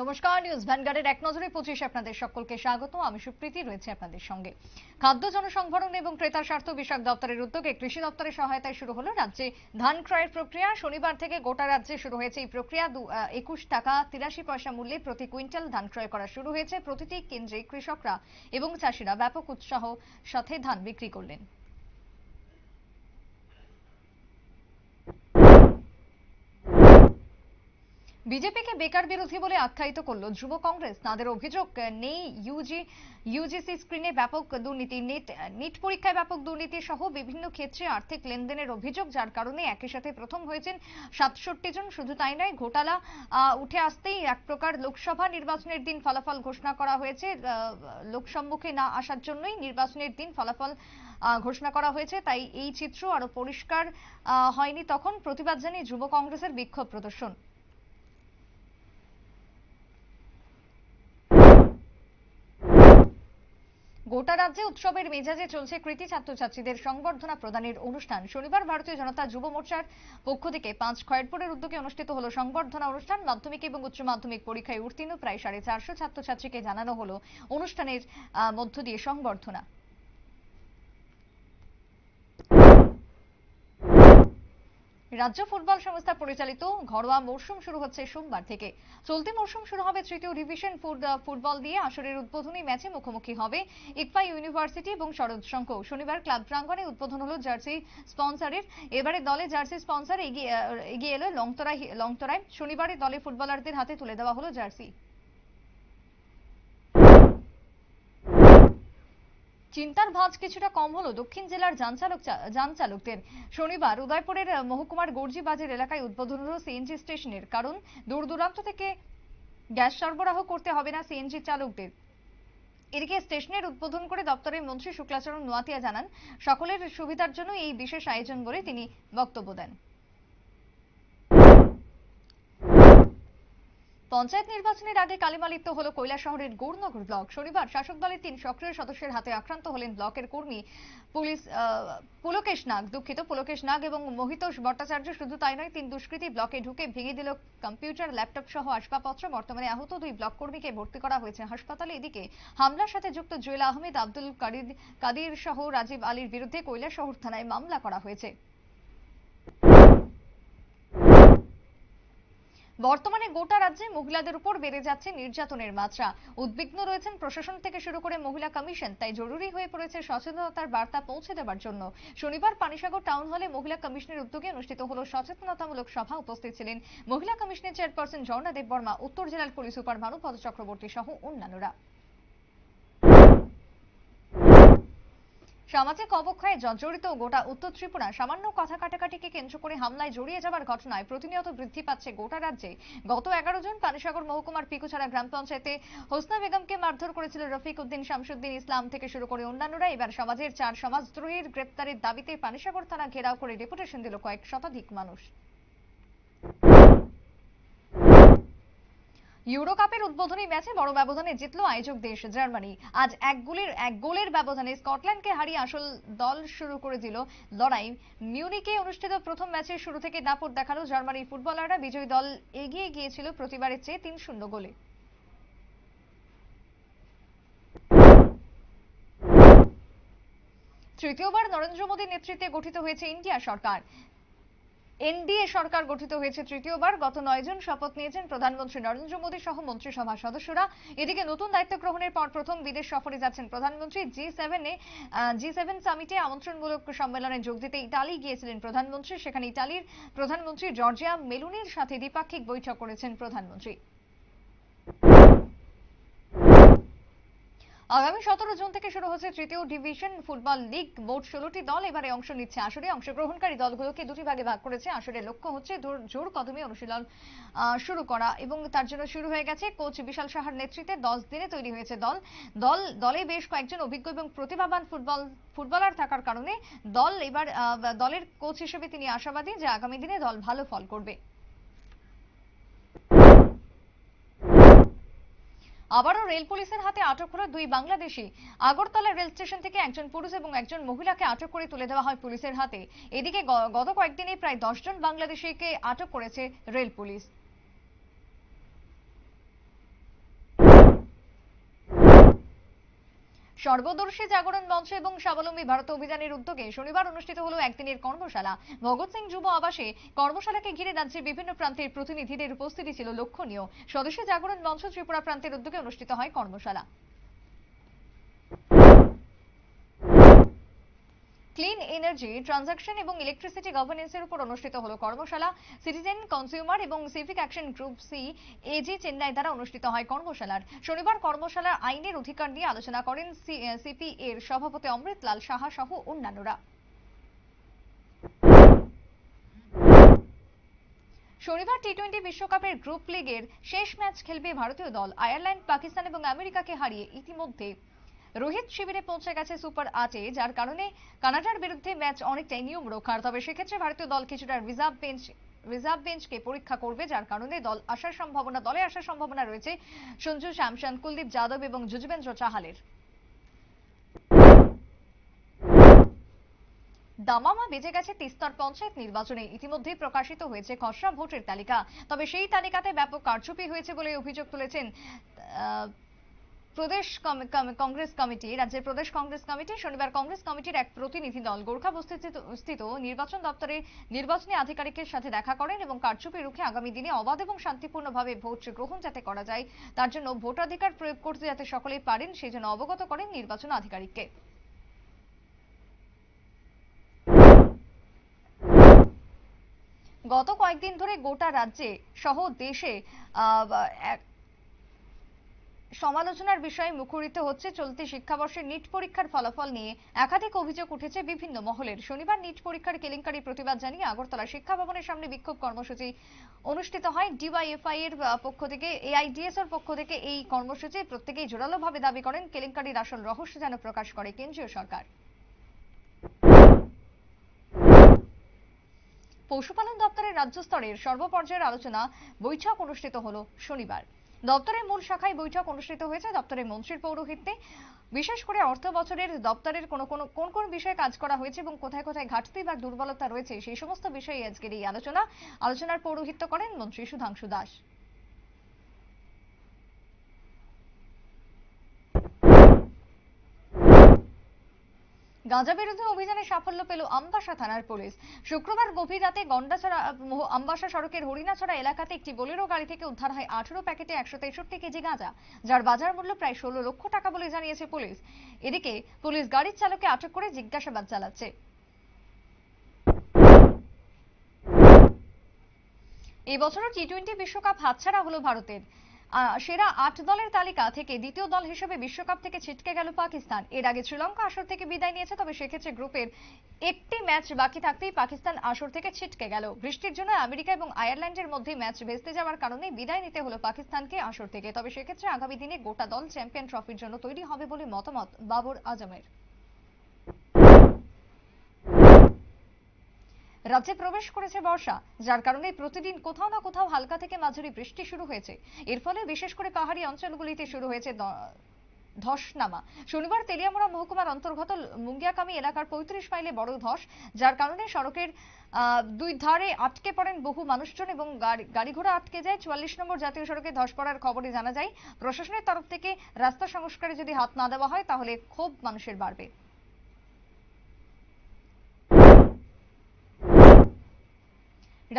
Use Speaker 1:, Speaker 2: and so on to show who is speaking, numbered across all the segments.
Speaker 1: নমস্কার নিউজ ভ্যানগার্ডের এক নজরে পঁচিশ আপনাদের সকলকে স্বাগত আমি সুপ্রীতি রয়েছে আপনাদের সঙ্গে খাদ্য জনসংভরণ এবং ক্রেতা স্বার্থ বিষয়ক দপ্তরের উদ্যোগে কৃষি দপ্তরের সহায়তায় শুরু হলো রাজ্যে ধান ক্রয়ের প্রক্রিয়া শনিবার থেকে গোটা রাজ্যে শুরু হয়েছে এই প্রক্রিয়া একুশ টাকা তিরাশি পয়সা মূল্যে প্রতি কুইন্টাল ধান ক্রয় করা শুরু হয়েছে প্রতিটি কেন্দ্রে কৃষকরা এবং চাষিরা ব্যাপক উৎসাহ সাথে ধান বিক্রি করলেন বিজেপিকে বেকার বিরোধী বলে আখ্যায়িত করল যুব কংগ্রেস তাদের অভিযোগ নেই ইউজি ইউজিসি স্ক্রিনে ব্যাপক দুর্নীতি নেট নিট পরীক্ষায় ব্যাপক দুর্নীতি সহ বিভিন্ন ক্ষেত্রে আর্থিক লেনদেনের অভিযোগ যার কারণে একই সাথে প্রথম হয়েছেন সাতষট্টি জন শুধু তাই নয় ঘোটালা উঠে আসতেই এক প্রকার লোকসভা নির্বাচনের দিন ফলাফল ঘোষণা করা হয়েছে লোকসম্মুখে না আসার জন্যই নির্বাচনের দিন ফলাফল ঘোষণা করা হয়েছে তাই এই চিত্র আরো পরিষ্কার হয়নি তখন প্রতিবাদ জানিয়ে যুব কংগ্রেসের বিক্ষোভ প্রদর্শন গোটা রাজ্যে উৎসবের মেজাজে চলছে কৃতি ছাত্রছাত্রীদের সংবর্ধনা প্রদানের অনুষ্ঠান শনিবার ভারতীয় জনতা যুব মোর্চার পক্ষ থেকে পাঁচ খয়েরপুরের উদ্যোগে অনুষ্ঠিত হলো সংবর্ধনা অনুষ্ঠান মাধ্যমিক এবং উচ্চ মাধ্যমিক পরীক্ষায় উত্তীর্ণ প্রায় সাড়ে চারশো ছাত্রছাত্রীকে জানানো হলো অনুষ্ঠানের মধ্য দিয়ে সংবর্ধনা রাজ্য ফুটবল সংস্থা পরিচালিত ঘরোয়া মরশুম শুরু হচ্ছে সোমবার থেকে চলতি মরশুম শুরু হবে তৃতীয় ডিভিশন ফুটবল দিয়ে আসরের উদ্বোধনী ম্যাচে মুখোমুখি হবে ইকফা ইউনিভার্সিটি এবং শরৎ শঙ্খ শনিবার ক্লাব প্রাঙ্গনে উদ্বোধন হলো জার্সি স্পন্সরের এবারে দলে জার্সি স্পন্সর এগিয়ে এলো লংতরায় লংতরায় শনিবারে দলে ফুটবলারদের হাতে তুলে দেওয়া হলো জার্সি চিন্তার ভাঁজ কিছুটা কম হলো দক্ষিণ জেলার যান চালক যান চালকদের শনিবার উদয়পুরের মহকুমার গর্জি বাজার এলাকায় উদ্বোধন হলো সিএনজি স্টেশনের কারণ দূর দূরান্ত থেকে গ্যাস সরবরাহ করতে হবে না সিএনজি চালকদের এদিকে স্টেশনের উদ্বোধন করে দপ্তরের মন্ত্রী শুক্লাচরণ নোয়াতিয়া জানান সকলের সুবিধার জন্য এই বিশেষ আয়োজন বলে তিনি বক্তব্য দেন পঞ্চায়েত নির্বাচনের আগে কালিমালিপ্ত হল শহরের গৌরনগর ব্লক শনিবার শাসক দলের তিন সক্রিয় সদস্যের হাতে আক্রান্ত হলেন ব্লকের কর্মী পুলিশ পুলকেশ নাগ দুঃখিত পুলকেশ নাগ এবং মহিতোষ ভট্টাচার্য শুধু তাই নয় তিন দুষ্কৃতী ব্লকে ঢুকে ভেঙে দিল কম্পিউটার ল্যাপটপ সহ আসবাবপত্র বর্তমানে আহত দুই ব্লক কর্মীকে ভর্তি করা হয়েছে হাসপাতালে এদিকে হামলার সাথে যুক্ত জুয়েল আহমেদ আব্দুল কাদির সহ রাজীব আলীর বিরুদ্ধে শহর থানায় মামলা করা হয়েছে বর্তমানে গোটা রাজ্যে মহিলাদের উপর বেড়ে যাচ্ছে নির্যাতনের মাত্রা উদ্বিগ্ন রয়েছেন প্রশাসন থেকে শুরু করে মহিলা কমিশন তাই জরুরি হয়ে পড়েছে সচেতনতার বার্তা পৌঁছে দেওয়ার জন্য শনিবার পানিসাগর টাউন হলে মহিলা কমিশনের উদ্যোগে অনুষ্ঠিত হলো সচেতনতামূলক সভা উপস্থিত ছিলেন মহিলা কমিশনের চেয়ারপারসন জর্ণা দেববর্মা উত্তর জেলার পুলিশ সুপার ভানু চক্রবর্তী সহ অন্যান্যরা সামাজিক অবক্ষয়ে জর্জরিত গোটা উত্তর ত্রিপুরা সামান্য কথা কাটাকাটিকে কেন্দ্র করে হামলায় জড়িয়ে যাবার ঘটনায় প্রতিনিয়ত বৃদ্ধি পাচ্ছে গোটা রাজ্যে গত এগারো জন পানিসাগর মহকুমার পিকুছাড়া গ্রাম পঞ্চায়েতে হোসনা বেগমকে মারধর করেছিল রফিক উদ্দিন শামসুদ্দিন ইসলাম থেকে শুরু করে অন্যান্যরা এবার সমাজের চার সমাজদ্রোহীর গ্রেপ্তারের দাবিতে পানিসাগর থানা ঘেরাও করে ডেপুটেশন দিল কয়েক শতাধিক মানুষ ইউরো কাপের উদ্বোধনী ম্যাচে বড় ব্যবধানে জিতল আয়োজক দেশ জার্মানি আজ এক গোলের এক গোলের ব্যবধানে স্কটল্যান্ডকে হারিয়ে আসল দল শুরু করে দিল লড়াই মিউনিকে অনুষ্ঠিত প্রথম ম্যাচের শুরু থেকে দাপট দেখালো জার্মানির ফুটবলাররা বিজয়ী দল এগিয়ে গিয়েছিল প্রতিবারের চেয়ে তিন শূন্য গোলে তৃতীয়বার নরেন্দ্র মোদীর নেতৃত্বে গঠিত হয়েছে ইন্ডিয়া সরকার এনডিএ সরকার গঠিত হয়েছে তৃতীয়বার গত নয় জন শপথ নিয়েছেন প্রধানমন্ত্রী নরেন্দ্র মোদী সহ মন্ত্রিসভার সদস্যরা এদিকে নতুন দায়িত্ব গ্রহণের পর প্রথম বিদেশ সফরে যাচ্ছেন প্রধানমন্ত্রী জি সেভেনে জি সেভেন সামিটে আমন্ত্রণমূলক সম্মেলনে যোগ দিতে ইতালি গিয়েছিলেন প্রধানমন্ত্রী সেখানে ইতালির প্রধানমন্ত্রী জর্জিয়া মেলুনির সাথে দ্বিপাক্ষিক বৈঠক করেছেন প্রধানমন্ত্রী আগামী সতেরো জুন থেকে শুরু হচ্ছে তৃতীয় ডিভিশন ফুটবল লীগ মোট ষোলোটি দল এবারে অংশ নিচ্ছে আসরে অংশগ্রহণকারী দলগুলোকে দুটি ভাগে ভাগ করেছে আসরে লক্ষ্য হচ্ছে জোর কদমে অনুশীলন শুরু করা এবং তার জন্য শুরু হয়ে গেছে কোচ বিশাল সাহার নেতৃত্বে দশ দিনে তৈরি হয়েছে দল দল দলে বেশ কয়েকজন অভিজ্ঞ এবং প্রতিভাবান ফুটবল ফুটবলার থাকার কারণে দল এবার দলের কোচ হিসেবে তিনি আশাবাদী যে আগামী দিনে দল ভালো ফল করবে আবারও রেল পুলিশের হাতে আটক হলো দুই বাংলাদেশি আগরতলা রেল স্টেশন থেকে একজন পুরুষ এবং একজন মহিলাকে আটক করে তুলে দেওয়া হয় পুলিশের হাতে এদিকে গত কয়েকদিনে প্রায় দশজন বাংলাদেশিকে আটক করেছে রেল পুলিশ সর্বদর্শী জাগরণ মঞ্চ এবং স্বাবলম্বী ভারত অভিযানের উদ্যোগে শনিবার অনুষ্ঠিত হলো একদিনের কর্মশালা ভগৎ সিং যুব আবাসে কর্মশালাকে ঘিরে রাজ্যের বিভিন্ন প্রান্তের প্রতিনিধিদের উপস্থিতি ছিল লক্ষণীয় স্বদেশী জাগরণ মঞ্চ ত্রিপুরা প্রান্তের উদ্যোগে অনুষ্ঠিত হয় কর্মশালা ক্লিন এনার্জি ট্রানজাকশন এবং ইলেকট্রিসিটি গভর্নেন্সের উপর অনুষ্ঠিত হলো কর্মশালা সিটিজেন কনজিউমার এবং civic action group CAG Chennai দ্বারা অনুষ্ঠিত হয় কর্মশালার শনিবার কর্মশালার আইনের অধিকার নিয়ে আলোচনা করেন সিপি এর সভাপতি অমৃতলাল সাহা সহ অন্যান্যরা শনিবার টি টোয়েন্টি বিশ্বকাপের গ্রুপ লিগের শেষ ম্যাচ খেলবে ভারতীয় দল আয়ারল্যান্ড পাকিস্তান এবং আমেরিকাকে হারিয়ে ইতিমধ্যে রোহিত শিবিরে পৌঁছে গেছে সুপার আটে যার কারণে কানাডার বিরুদ্ধে ম্যাচ অনেকটাই নিয়ম রক্ষার তবে সেক্ষেত্রে ভারতীয় দল কিছুটা রিজার্ভ বেঞ্চ রিজার্ভ বেঞ্চকে পরীক্ষা করবে যার কারণে দল আসার সম্ভাবনা দলে আসার সম্ভাবনা রয়েছে সঞ্জু শ্যামসান কুলদীপ যাদব এবং যুজবেন্দ্র চাহালের দামামা বেজে গেছে তিস্তার পঞ্চায়েত নির্বাচনে ইতিমধ্যে প্রকাশিত হয়েছে খসড়া ভোটের তালিকা তবে সেই তালিকাতে ব্যাপক কারচুপি হয়েছে বলে অভিযোগ তুলেছেন প্রদেশ কংগ্রেস কমিটি রাজ্যের প্রদেশ কংগ্রেস কমিটি শনিবার কংগ্রেস কমিটির এক প্রতিনিধি দল গোর্খা স্থিত নির্বাচন দপ্তরের নির্বাচনী আধিকারিকের সাথে দেখা করেন এবং কারচুপি রুখে আগামী দিনে অবাধ এবং শান্তিপূর্ণভাবে ভোট গ্রহণ যাতে করা যায় তার জন্য ভোটাধিকার প্রয়োগ করতে যাতে সকলেই পারেন সেই জন্য অবগত করেন নির্বাচন আধিকারিককে গত কয়েকদিন ধরে গোটা রাজ্যে সহ দেশে সমালোচনার বিষয়ে মুখরিত হচ্ছে চলতি শিক্ষাবর্ষের নিট পরীক্ষার ফলাফল নিয়ে একাধিক অভিযোগ উঠেছে বিভিন্ন মহলের শনিবার নিট পরীক্ষার কেলেঙ্কারি প্রতিবাদ জানিয়ে আগরতলা শিক্ষা ভবনের সামনে বিক্ষোভ কর্মসূচি অনুষ্ঠিত হয় ডিওয়াইএফআই এর পক্ষ থেকে এআইডিএস এর পক্ষ থেকে এই কর্মসূচি প্রত্যেকেই জোরালোভাবে দাবি করেন কেলেঙ্কারির আসল রহস্য যেন প্রকাশ করে কেন্দ্রীয় সরকার পশুপালন দপ্তরের রাজ্য স্তরের সর্বপর্যায়ের আলোচনা বৈঠক অনুষ্ঠিত হল শনিবার দপ্তরের মূল শাখায় বৈঠক অনুষ্ঠিত হয়েছে দপ্তরের মন্ত্রীর পৌরোহিত্যে বিশেষ করে অর্থ বছরের দপ্তরের কোন কোন কোন কোন বিষয়ে কাজ করা হয়েছে এবং কোথায় কোথায় ঘাটতি বা দুর্বলতা রয়েছে সেই সমস্ত বিষয়ে আজকের এই আলোচনা আলোচনার পৌরোহিত্য করেন মন্ত্রী সুধাংশু দাস গাঁজা বিরোধী অভিযানে সাফল্য পেল আমবাসা থানার পুলিশ শুক্রবার গভীর রাতে গন্ডাছড়া আমবাসা সড়কের হরিণাছড়া এলাকাতে একটি বোলেরো গাড়ি থেকে উদ্ধার হয় আঠারো প্যাকেটে একশো তেষট্টি কেজি গাঁজা যার বাজার মূল্য প্রায় ষোলো লক্ষ টাকা বলে জানিয়েছে পুলিশ এদিকে পুলিশ গাড়ির চালককে আটক করে জিজ্ঞাসাবাদ চালাচ্ছে এবছরও টি টোয়েন্টি বিশ্বকাপ হাতছাড়া হলো ভারতের সেরা আট দলের তালিকা থেকে দ্বিতীয় দল হিসেবে বিশ্বকাপ থেকে ছিটকে গেল পাকিস্তান এর আগে শ্রীলঙ্কা আসর থেকে বিদায় নিয়েছে তবে সেক্ষেত্রে গ্রুপের একটি ম্যাচ বাকি থাকতেই পাকিস্তান আসর থেকে ছিটকে গেল বৃষ্টির জন্য আমেরিকা এবং আয়ারল্যান্ডের মধ্যে ম্যাচ ভেস্তে যাওয়ার কারণে বিদায় নিতে হলো পাকিস্তানকে আসর থেকে তবে সেক্ষেত্রে আগামী দিনে গোটা দল চ্যাম্পিয়ন ট্রফির জন্য তৈরি হবে বলে মতামত বাবর আজমের রাজ্যে প্রবেশ করেছে বর্ষা যার কারণে প্রতিদিন কোথাও না কোথাও হালকা থেকে মাঝারি বৃষ্টি শুরু হয়েছে এর ফলে বিশেষ করে পাহাড়ি অঞ্চলগুলিতে শুরু হয়েছে ধস নামা শনিবার তেলিয়ামুড়া মহকুমার অন্তর্গত মুঙ্গিয়াকামী এলাকার পঁয়ত্রিশ মাইলে বড় ধস যার কারণে সড়কের দুই ধারে আটকে পড়েন বহু মানুষজন এবং গাড়ি ঘোড়া আটকে যায় চুয়াল্লিশ নম্বর জাতীয় সড়কে ধস পড়ার খবরে জানা যায় প্রশাসনের তরফ থেকে রাস্তা সংস্কারে যদি হাত না দেওয়া হয় তাহলে ক্ষোভ মানুষের বাড়বে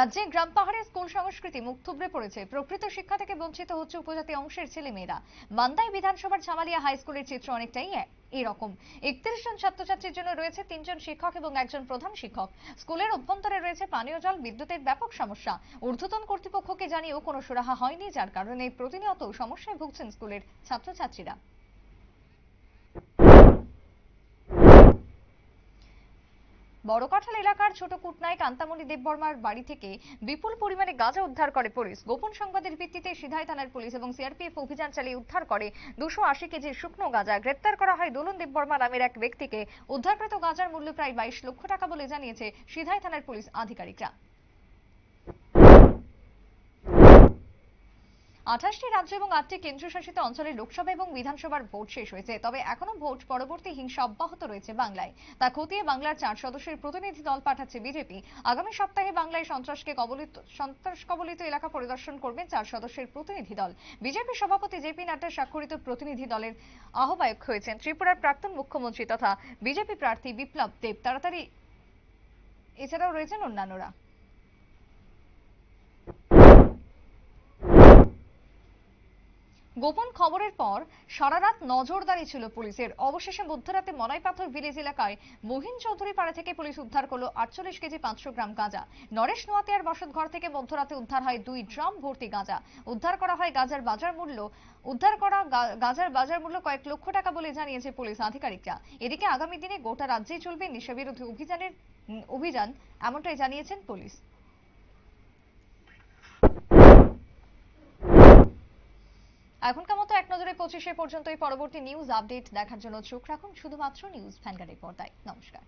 Speaker 1: রাজ্যে গ্রাম পাহাড়ে স্কুল সংস্কৃতি মুখ থুবড়ে পড়েছে প্রকৃত শিক্ষা থেকে বঞ্চিত হচ্ছে উপজাতি অংশের ছেলে মেয়েরা মান্দায় বিধানসভার ঝামালিয়া হাই স্কুলের চিত্র অনেকটাই এরকম একত্রিশ জন ছাত্রছাত্রীর জন্য রয়েছে তিনজন শিক্ষক এবং একজন প্রধান শিক্ষক স্কুলের অভ্যন্তরে রয়েছে পানীয় জল বিদ্যুতের ব্যাপক সমস্যা ঊর্ধ্বতন কর্তৃপক্ষকে জানিয়েও কোনো সুরাহা হয়নি যার কারণে প্রতিনিয়ত সমস্যায় ভুগছেন স্কুলের ছাত্রছাত্রীরা বড়কাঠাল এলাকার ছোট কুটনায় কান্তামণি দেববর্মার বাড়ি থেকে বিপুল পরিমাণে গাঁজা উদ্ধার করে পুলিশ গোপন সংবাদের ভিত্তিতে সিধাই থানার পুলিশ এবং সিআরপিএফ অভিযান চালিয়ে উদ্ধার করে দুশো আশি কেজির শুকনো গাঁজা গ্রেপ্তার করা হয় দোলন দেববর্মা নামের এক ব্যক্তিকে উদ্ধারকৃত গাঁজার মূল্য প্রায় বাইশ লক্ষ টাকা বলে জানিয়েছে সিধাই থানার পুলিশ আধিকারিকরা আঠাশটি রাজ্য এবং আটটি কেন্দ্রশাসিত অঞ্চলে লোকসভা এবং বিধানসভার ভোট শেষ হয়েছে তবে এখনো ভোট পরবর্তী হিংসা অব্যাহত রয়েছে বাংলায় তা খতিয়ে বাংলার চার সদস্যের প্রতিনিধি দল পাঠাচ্ছে বিজেপি আগামী সপ্তাহে বাংলায় সন্ত্রাসকে কবলিত সন্ত্রাস কবলিত এলাকা পরিদর্শন করবে চার সদস্যের প্রতিনিধি দল বিজেপি সভাপতি জেপি নাড্ডা স্বাক্ষরিত প্রতিনিধি দলের আহ্বায়ক হয়েছেন ত্রিপুরার প্রাক্তন মুখ্যমন্ত্রী তথা বিজেপি প্রার্থী বিপ্লব দেব তাড়াতাড়ি এছাড়াও রয়েছেন অন্যান্যরা গোপন খবরের পর সারারাত নজরদারি ছিল পুলিশের অবশেষে মধ্যরাতে মলাইপাথর ভিলেজ এলাকায় মহিন চৌধুরী পাড়া থেকে পুলিশ উদ্ধার করলো আটচল্লিশ কেজি পাঁচশো গ্রাম গাঁজা নরেশ নোয়াতিয়ার বসত ঘর থেকে মধ্যরাতে উদ্ধার হয় দুই ড্রাম ভর্তি গাঁজা উদ্ধার করা হয় গাঁজার বাজার মূল্য উদ্ধার করা গাঁজার বাজার মূল্য কয়েক লক্ষ টাকা বলে জানিয়েছে পুলিশ আধিকারিকরা এদিকে আগামী দিনে গোটা রাজ্যে চলবে নেশাবিরোধী অভিযানের অভিযান এমনটাই জানিয়েছেন পুলিশ এখনকার মতো এক নজরে পঁচিশে পর্যন্ত এই পরবর্তী নিউজ আপডেট দেখার জন্য চোখ রাখুন শুধুমাত্র নিউজ ভ্যানগার্ডের পর্দায় নমস্কার